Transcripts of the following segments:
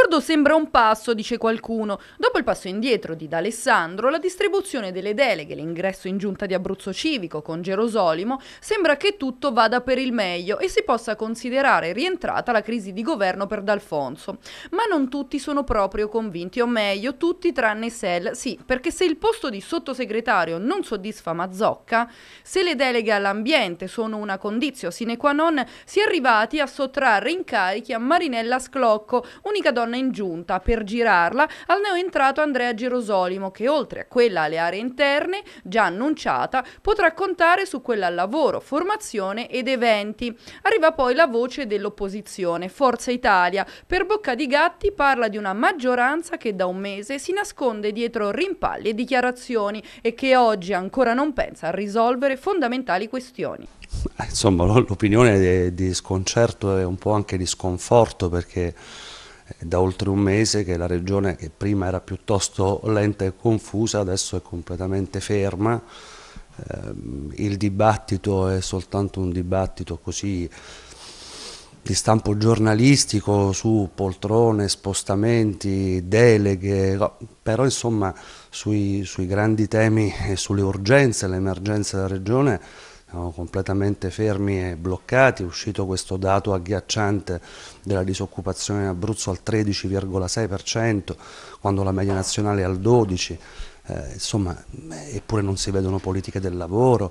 L'accordo sembra un passo, dice qualcuno. Dopo il passo indietro di D'Alessandro, la distribuzione delle deleghe, l'ingresso in giunta di Abruzzo Civico con Gerosolimo, sembra che tutto vada per il meglio e si possa considerare rientrata la crisi di governo per D'Alfonso. Ma non tutti sono proprio convinti, o meglio, tutti tranne Sel. sì, perché se il posto di sottosegretario non soddisfa Mazzocca, se le deleghe all'ambiente sono una condizio sine qua non, si è arrivati a sottrarre incarichi a Marinella Sclocco, unica donna donna in giunta per girarla al neoentrato Andrea Girosolimo che oltre a quella alle aree interne già annunciata potrà contare su quella al lavoro, formazione ed eventi. Arriva poi la voce dell'opposizione, Forza Italia. Per bocca di gatti parla di una maggioranza che da un mese si nasconde dietro rimpalli e dichiarazioni e che oggi ancora non pensa a risolvere fondamentali questioni. Eh, insomma, l'opinione di, di sconcerto e un po' anche di sconforto perché da oltre un mese che la regione che prima era piuttosto lenta e confusa adesso è completamente ferma, ehm, il dibattito è soltanto un dibattito così di stampo giornalistico su poltrone, spostamenti, deleghe, però insomma sui, sui grandi temi e sulle urgenze, l'emergenza della regione siamo completamente fermi e bloccati, è uscito questo dato agghiacciante della disoccupazione in Abruzzo al 13,6%, quando la media nazionale è al 12%, eh, insomma, eppure non si vedono politiche del lavoro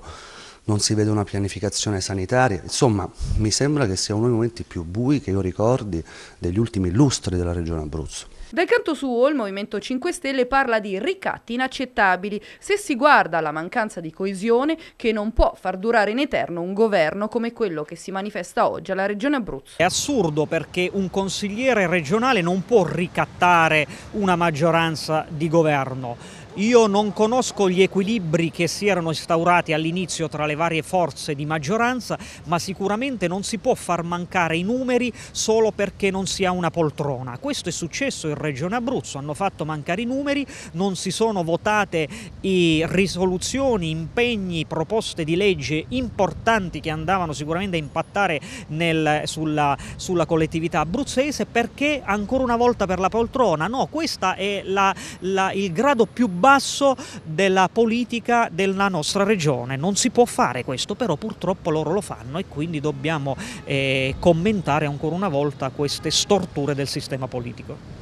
non si vede una pianificazione sanitaria, insomma mi sembra che sia uno dei momenti più bui che io ricordi degli ultimi lustri della regione Abruzzo. Dal canto suo il Movimento 5 Stelle parla di ricatti inaccettabili se si guarda la mancanza di coesione che non può far durare in eterno un governo come quello che si manifesta oggi alla Regione Abruzzo. È assurdo perché un consigliere regionale non può ricattare una maggioranza di governo io non conosco gli equilibri che si erano instaurati all'inizio tra le varie forze di maggioranza, ma sicuramente non si può far mancare i numeri solo perché non si ha una poltrona. Questo è successo in Regione Abruzzo, hanno fatto mancare i numeri, non si sono votate risoluzioni, impegni, proposte di legge importanti che andavano sicuramente a impattare nel, sulla, sulla, collettività abruzzese perché ancora una volta per la poltrona, no, questo è la, la, il grado più basso basso della politica della nostra regione. Non si può fare questo, però purtroppo loro lo fanno e quindi dobbiamo eh, commentare ancora una volta queste storture del sistema politico.